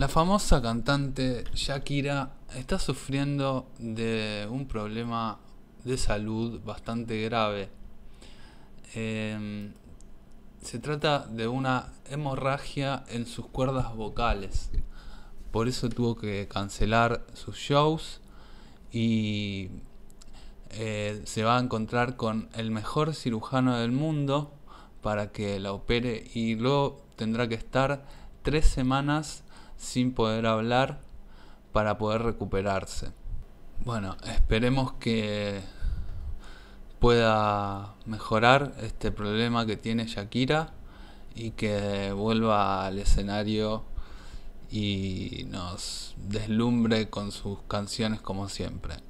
La famosa cantante Shakira está sufriendo de un problema de salud bastante grave. Em, se trata de una hemorragia en sus cuerdas vocales. Por eso tuvo que cancelar sus shows y eh, se va a encontrar con el mejor cirujano del mundo para que la opere y luego tendrá que estar tres semanas sin poder hablar para poder recuperarse. Bueno, esperemos que pueda mejorar este problema que tiene Shakira y que vuelva al escenario y nos deslumbre con sus canciones como siempre.